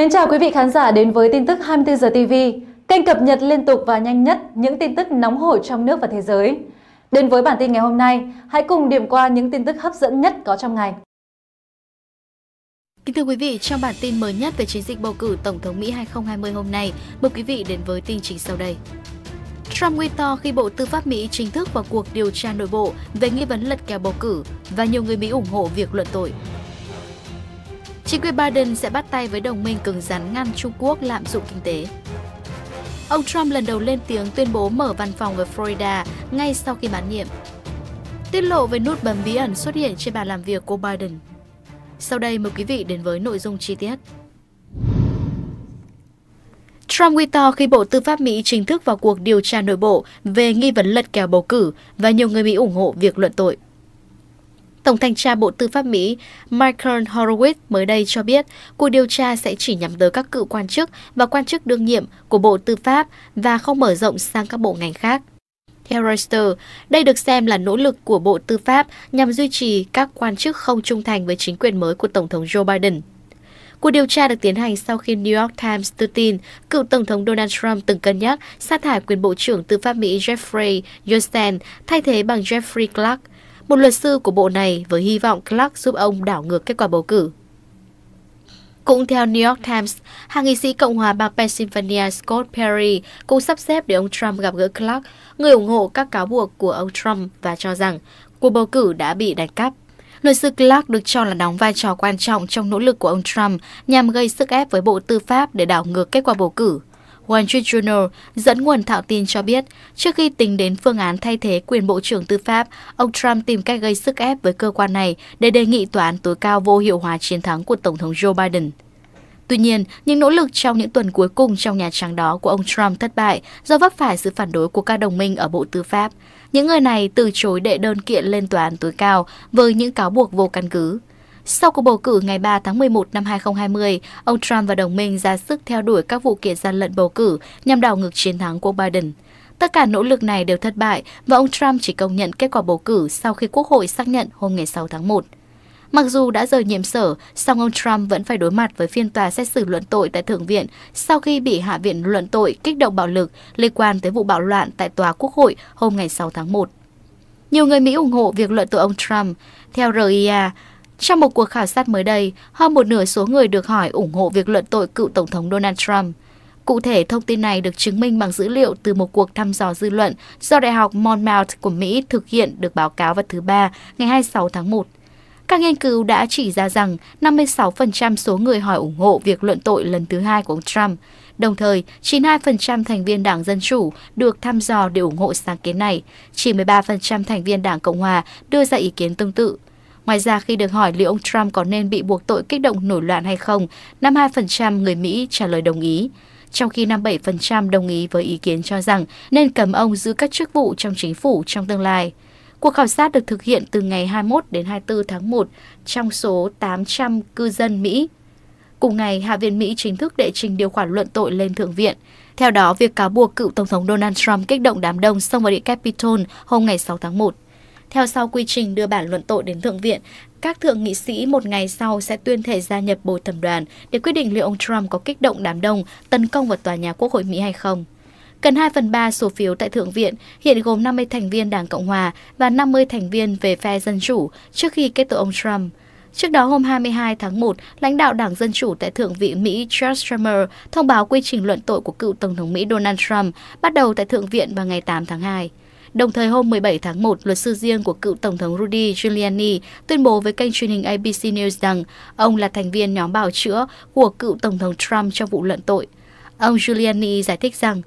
Mến chào quý vị khán giả đến với tin tức 24 giờ TV, kênh cập nhật liên tục và nhanh nhất những tin tức nóng hổi trong nước và thế giới. Đến với bản tin ngày hôm nay, hãy cùng điểm qua những tin tức hấp dẫn nhất có trong ngày. Kính thưa quý vị, trong bản tin mới nhất về chiến dịch bầu cử Tổng thống Mỹ 2020 hôm nay, mời quý vị đến với tin chính sau đây. Trump nguy to khi Bộ Tư pháp Mỹ chính thức vào cuộc điều tra nội bộ về nghi vấn lật kèo bầu cử và nhiều người Mỹ ủng hộ việc luận tội chính quyền Biden sẽ bắt tay với đồng minh cứng rắn ngăn Trung Quốc lạm dụng kinh tế. Ông Trump lần đầu lên tiếng tuyên bố mở văn phòng ở Florida ngay sau khi bán nhiệm. Tiết lộ về nút bấm bí ẩn xuất hiện trên bàn làm việc của Biden. Sau đây mời quý vị đến với nội dung chi tiết. Trump nguy to khi Bộ Tư pháp Mỹ chính thức vào cuộc điều tra nội bộ về nghi vấn lật kèo bầu cử và nhiều người Mỹ ủng hộ việc luận tội. Tổng thanh tra Bộ Tư pháp Mỹ Michael Horowitz mới đây cho biết cuộc điều tra sẽ chỉ nhắm tới các cựu quan chức và quan chức đương nhiệm của Bộ Tư pháp và không mở rộng sang các bộ ngành khác. Theo Reuters, đây được xem là nỗ lực của Bộ Tư pháp nhằm duy trì các quan chức không trung thành với chính quyền mới của Tổng thống Joe Biden. Cuộc điều tra được tiến hành sau khi New York Times đưa tin cựu Tổng thống Donald Trump từng cân nhắc sa thải quyền Bộ trưởng Tư pháp Mỹ Jeffrey Yosten thay thế bằng Jeffrey Clark một luật sư của bộ này với hy vọng Clark giúp ông đảo ngược kết quả bầu cử. Cũng theo New York Times, hàng nghị sĩ Cộng hòa bang Pennsylvania Scott Perry cũng sắp xếp để ông Trump gặp gỡ Clark, người ủng hộ các cáo buộc của ông Trump và cho rằng cuộc bầu cử đã bị đánh cắp. Luật sư Clark được cho là đóng vai trò quan trọng trong nỗ lực của ông Trump nhằm gây sức ép với Bộ Tư pháp để đảo ngược kết quả bầu cử. Wall Street Journal dẫn nguồn thạo tin cho biết, trước khi tính đến phương án thay thế quyền Bộ trưởng Tư pháp, ông Trump tìm cách gây sức ép với cơ quan này để đề nghị tòa án tối cao vô hiệu hóa chiến thắng của Tổng thống Joe Biden. Tuy nhiên, những nỗ lực trong những tuần cuối cùng trong Nhà Trắng đó của ông Trump thất bại do vấp phải sự phản đối của các đồng minh ở Bộ Tư pháp. Những người này từ chối đệ đơn kiện lên tòa án tối cao với những cáo buộc vô căn cứ. Sau cuộc bầu cử ngày 3 tháng 11 năm 2020, ông Trump và đồng minh ra sức theo đuổi các vụ kiện gian lận bầu cử nhằm đảo ngược chiến thắng của Biden. Tất cả nỗ lực này đều thất bại và ông Trump chỉ công nhận kết quả bầu cử sau khi Quốc hội xác nhận hôm ngày 6 tháng 1. Mặc dù đã rời nhiệm sở, song ông Trump vẫn phải đối mặt với phiên tòa xét xử luận tội tại Thượng viện sau khi bị Hạ viện luận tội kích động bạo lực liên quan tới vụ bạo loạn tại Tòa Quốc hội hôm ngày 6 tháng 1. Nhiều người Mỹ ủng hộ việc luận tội ông Trump. Theo RIA, trong một cuộc khảo sát mới đây, hơn một nửa số người được hỏi ủng hộ việc luận tội cựu Tổng thống Donald Trump. Cụ thể, thông tin này được chứng minh bằng dữ liệu từ một cuộc thăm dò dư luận do Đại học Monmouth của Mỹ thực hiện được báo cáo vào thứ Ba ngày 26 tháng 1. Các nghiên cứu đã chỉ ra rằng 56% số người hỏi ủng hộ việc luận tội lần thứ hai của ông Trump. Đồng thời, 92% thành viên Đảng Dân Chủ được thăm dò để ủng hộ sáng kiến này. Chỉ 13% thành viên Đảng Cộng Hòa đưa ra ý kiến tương tự. Ngoài ra, khi được hỏi liệu ông Trump có nên bị buộc tội kích động nổi loạn hay không, 52% người Mỹ trả lời đồng ý, trong khi 57% đồng ý với ý kiến cho rằng nên cấm ông giữ các chức vụ trong chính phủ trong tương lai. Cuộc khảo sát được thực hiện từ ngày 21 đến 24 tháng 1 trong số 800 cư dân Mỹ. Cùng ngày, Hạ viện Mỹ chính thức đệ trình điều khoản luận tội lên Thượng viện. Theo đó, việc cáo buộc cựu Tổng thống Donald Trump kích động đám đông xông vào điện Capitol hôm ngày 6 tháng 1 theo sau quy trình đưa bản luận tội đến Thượng viện, các thượng nghị sĩ một ngày sau sẽ tuyên thể gia nhập bồi thẩm đoàn để quyết định liệu ông Trump có kích động đám đông tấn công vào tòa nhà Quốc hội Mỹ hay không. Cần 2 phần 3 số phiếu tại Thượng viện, hiện gồm 50 thành viên Đảng Cộng Hòa và 50 thành viên về phe Dân Chủ trước khi kết tội ông Trump. Trước đó hôm 22 tháng 1, lãnh đạo Đảng Dân Chủ tại Thượng viện Mỹ Charles Schumer thông báo quy trình luận tội của cựu Tổng thống Mỹ Donald Trump bắt đầu tại Thượng viện vào ngày 8 tháng 2. Đồng thời hôm 17 tháng 1, luật sư riêng của cựu Tổng thống Rudy Giuliani tuyên bố với kênh truyền hình ABC News rằng ông là thành viên nhóm bào chữa của cựu Tổng thống Trump trong vụ luận tội. Ông Giuliani giải thích rằng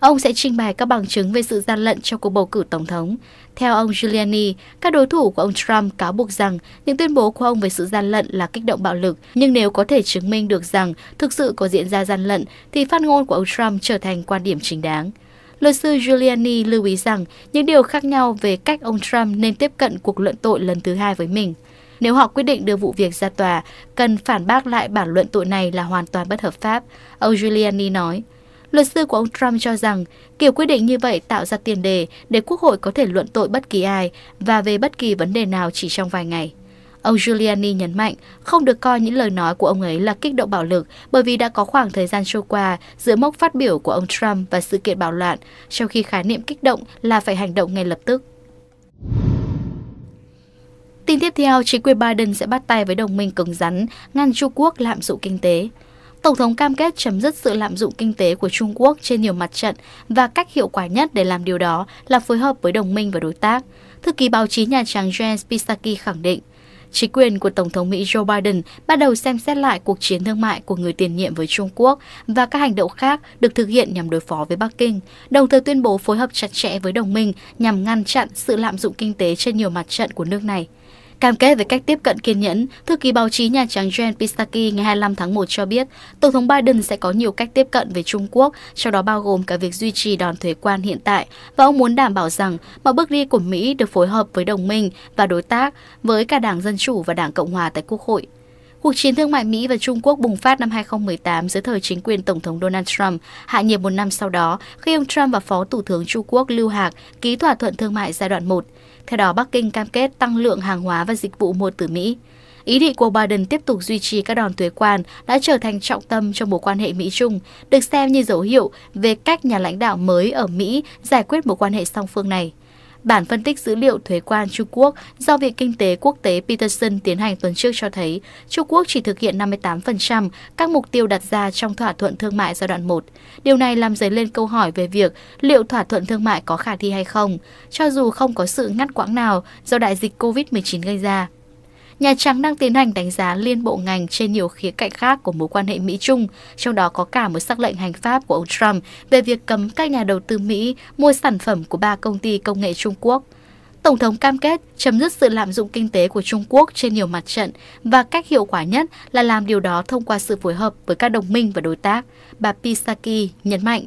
Ông sẽ trình bày các bằng chứng về sự gian lận trong cuộc bầu cử tổng thống. Theo ông Giuliani, các đối thủ của ông Trump cáo buộc rằng những tuyên bố của ông về sự gian lận là kích động bạo lực, nhưng nếu có thể chứng minh được rằng thực sự có diễn ra gian lận thì phát ngôn của ông Trump trở thành quan điểm chính đáng. Luật sư Giuliani lưu ý rằng những điều khác nhau về cách ông Trump nên tiếp cận cuộc luận tội lần thứ hai với mình. Nếu họ quyết định đưa vụ việc ra tòa, cần phản bác lại bản luận tội này là hoàn toàn bất hợp pháp, ông Giuliani nói. Luật sư của ông Trump cho rằng kiểu quyết định như vậy tạo ra tiền đề để Quốc hội có thể luận tội bất kỳ ai và về bất kỳ vấn đề nào chỉ trong vài ngày. Ông Giuliani nhấn mạnh không được coi những lời nói của ông ấy là kích động bạo lực bởi vì đã có khoảng thời gian trôi qua giữa mốc phát biểu của ông Trump và sự kiện bạo loạn, trong khi khái niệm kích động là phải hành động ngay lập tức. Tin tiếp theo, chính quyền Biden sẽ bắt tay với đồng minh cứng rắn, ngăn Trung Quốc lạm dụng kinh tế. Tổng thống cam kết chấm dứt sự lạm dụng kinh tế của Trung Quốc trên nhiều mặt trận và cách hiệu quả nhất để làm điều đó là phối hợp với đồng minh và đối tác. Thư ký báo chí Nhà Trắng Jen Psaki khẳng định, Chính quyền của Tổng thống Mỹ Joe Biden bắt đầu xem xét lại cuộc chiến thương mại của người tiền nhiệm với Trung Quốc và các hành động khác được thực hiện nhằm đối phó với Bắc Kinh, đồng thời tuyên bố phối hợp chặt chẽ với đồng minh nhằm ngăn chặn sự lạm dụng kinh tế trên nhiều mặt trận của nước này. Cam kết về cách tiếp cận kiên nhẫn, thư ký báo chí Nhà Trắng Jen Psaki ngày 25 tháng 1 cho biết, Tổng thống Biden sẽ có nhiều cách tiếp cận về Trung Quốc, trong đó bao gồm cả việc duy trì đòn thuế quan hiện tại, và ông muốn đảm bảo rằng mọi bước đi của Mỹ được phối hợp với đồng minh và đối tác với cả Đảng Dân Chủ và Đảng Cộng Hòa tại Quốc hội. Cuộc chiến thương mại Mỹ và Trung Quốc bùng phát năm 2018 dưới thời chính quyền Tổng thống Donald Trump hạ nhiệt một năm sau đó khi ông Trump và Phó Thủ tướng Trung Quốc Lưu Hạc ký thỏa thuận thương mại giai đoạn 1. Theo đó, Bắc Kinh cam kết tăng lượng hàng hóa và dịch vụ mua từ Mỹ. Ý định của Biden tiếp tục duy trì các đòn thuế quan đã trở thành trọng tâm trong mối quan hệ Mỹ-Trung, được xem như dấu hiệu về cách nhà lãnh đạo mới ở Mỹ giải quyết mối quan hệ song phương này. Bản phân tích dữ liệu thuế quan Trung Quốc do Viện Kinh tế Quốc tế Peterson tiến hành tuần trước cho thấy Trung Quốc chỉ thực hiện 58% các mục tiêu đặt ra trong thỏa thuận thương mại giai đoạn 1. Điều này làm dấy lên câu hỏi về việc liệu thỏa thuận thương mại có khả thi hay không, cho dù không có sự ngắt quãng nào do đại dịch COVID-19 gây ra. Nhà Trắng đang tiến hành đánh giá liên bộ ngành trên nhiều khía cạnh khác của mối quan hệ Mỹ-Trung, trong đó có cả một sắc lệnh hành pháp của ông Trump về việc cấm các nhà đầu tư Mỹ mua sản phẩm của ba công ty công nghệ Trung Quốc. Tổng thống cam kết chấm dứt sự lạm dụng kinh tế của Trung Quốc trên nhiều mặt trận và cách hiệu quả nhất là làm điều đó thông qua sự phối hợp với các đồng minh và đối tác, bà Pisaki nhấn mạnh.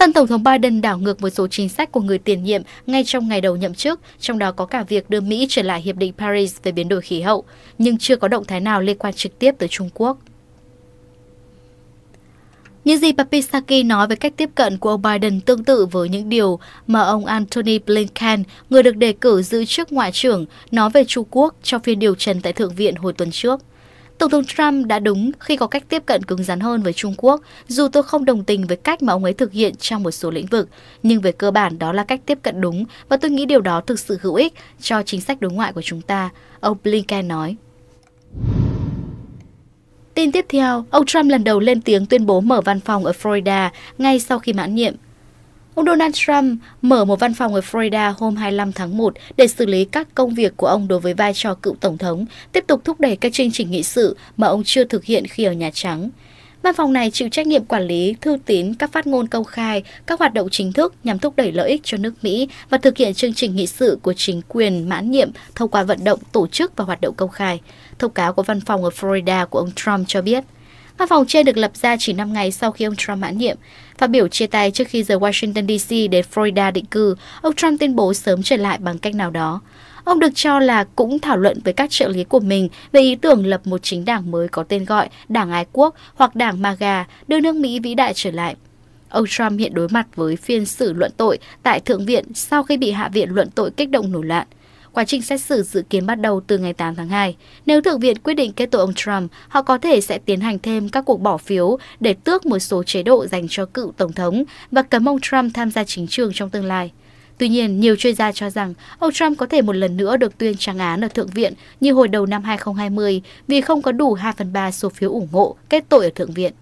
Tân Tổng thống Biden đảo ngược một số chính sách của người tiền nhiệm ngay trong ngày đầu nhậm chức, trong đó có cả việc đưa Mỹ trở lại Hiệp định Paris về biến đổi khí hậu, nhưng chưa có động thái nào liên quan trực tiếp tới Trung Quốc. Những gì Papisaki nói về cách tiếp cận của ông Biden tương tự với những điều mà ông Antony Blinken, người được đề cử giữ chức Ngoại trưởng, nói về Trung Quốc trong phiên điều trần tại Thượng viện hồi tuần trước. Tổng thống Trump đã đúng khi có cách tiếp cận cứng rắn hơn với Trung Quốc, dù tôi không đồng tình với cách mà ông ấy thực hiện trong một số lĩnh vực, nhưng về cơ bản đó là cách tiếp cận đúng và tôi nghĩ điều đó thực sự hữu ích cho chính sách đối ngoại của chúng ta, ông Blinken nói. Tin tiếp theo, ông Trump lần đầu lên tiếng tuyên bố mở văn phòng ở Florida ngay sau khi mãn nhiệm Ông Donald Trump mở một văn phòng ở Florida hôm 25 tháng 1 để xử lý các công việc của ông đối với vai trò cựu tổng thống, tiếp tục thúc đẩy các chương trình nghị sự mà ông chưa thực hiện khi ở Nhà Trắng. Văn phòng này chịu trách nhiệm quản lý, thư tín, các phát ngôn công khai, các hoạt động chính thức nhằm thúc đẩy lợi ích cho nước Mỹ và thực hiện chương trình nghị sự của chính quyền mãn nhiệm thông qua vận động tổ chức và hoạt động công khai. Thông cáo của văn phòng ở Florida của ông Trump cho biết – Văn phòng trên được lập ra chỉ 5 ngày sau khi ông Trump mãn nhiệm. Phát biểu chia tay trước khi rời Washington DC đến Florida định cư, ông Trump tuyên bố sớm trở lại bằng cách nào đó. Ông được cho là cũng thảo luận với các trợ lý của mình về ý tưởng lập một chính đảng mới có tên gọi Đảng Ái Quốc hoặc Đảng MAGA đưa nước Mỹ vĩ đại trở lại. Ông Trump hiện đối mặt với phiên xử luận tội tại Thượng viện sau khi bị Hạ viện luận tội kích động nổi loạn. Quá trình xét xử dự kiến bắt đầu từ ngày 8 tháng 2. Nếu Thượng viện quyết định kết tội ông Trump, họ có thể sẽ tiến hành thêm các cuộc bỏ phiếu để tước một số chế độ dành cho cựu Tổng thống và cấm ông Trump tham gia chính trường trong tương lai. Tuy nhiên, nhiều chuyên gia cho rằng ông Trump có thể một lần nữa được tuyên trang án ở Thượng viện như hồi đầu năm 2020 vì không có đủ 2 phần 3 số phiếu ủng hộ kết tội ở Thượng viện.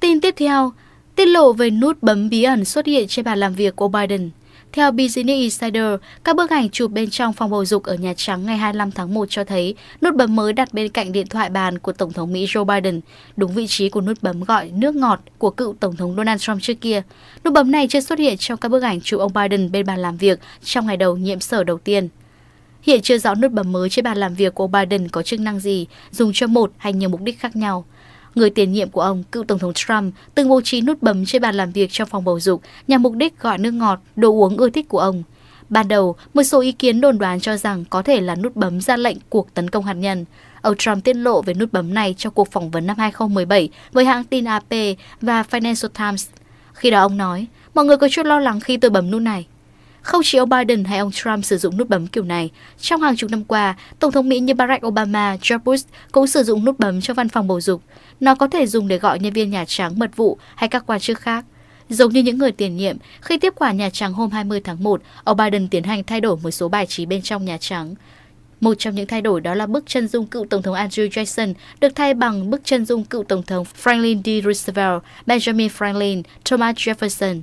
Tin tiếp theo, tiết lộ về nút bấm bí ẩn xuất hiện trên bàn làm việc của Biden – theo Business Insider, các bức ảnh chụp bên trong phòng bầu dục ở Nhà Trắng ngày 25 tháng 1 cho thấy nút bấm mới đặt bên cạnh điện thoại bàn của Tổng thống Mỹ Joe Biden, đúng vị trí của nút bấm gọi nước ngọt của cựu Tổng thống Donald Trump trước kia. Nút bấm này chưa xuất hiện trong các bức ảnh chụp ông Biden bên bàn làm việc trong ngày đầu nhiệm sở đầu tiên. Hiện chưa rõ nút bấm mới trên bàn làm việc của ông Biden có chức năng gì, dùng cho một hay nhiều mục đích khác nhau người tiền nhiệm của ông, cựu Tổng thống Trump, từng bố trí nút bấm trên bàn làm việc trong phòng bầu dục nhằm mục đích gọi nước ngọt, đồ uống ưa thích của ông. Ban đầu, một số ý kiến đồn đoán cho rằng có thể là nút bấm ra lệnh cuộc tấn công hạt nhân. Ông Trump tiết lộ về nút bấm này trong cuộc phỏng vấn năm 2017 với hãng tin AP và Financial Times. Khi đó ông nói, mọi người có chút lo lắng khi tôi bấm nút này. Không chỉ ông Biden hay ông Trump sử dụng nút bấm kiểu này, trong hàng chục năm qua, Tổng thống Mỹ như Barack Obama, George Bush cũng sử dụng nút bấm cho văn phòng bầu dục. Nó có thể dùng để gọi nhân viên Nhà Trắng mật vụ hay các quan chức khác. Giống như những người tiền nhiệm, khi tiếp quản Nhà Trắng hôm 20 tháng 1, ông Biden tiến hành thay đổi một số bài trí bên trong Nhà Trắng. Một trong những thay đổi đó là bức chân dung cựu Tổng thống Andrew Jackson được thay bằng bức chân dung cựu Tổng thống Franklin D. Roosevelt, Benjamin Franklin, Thomas Jefferson.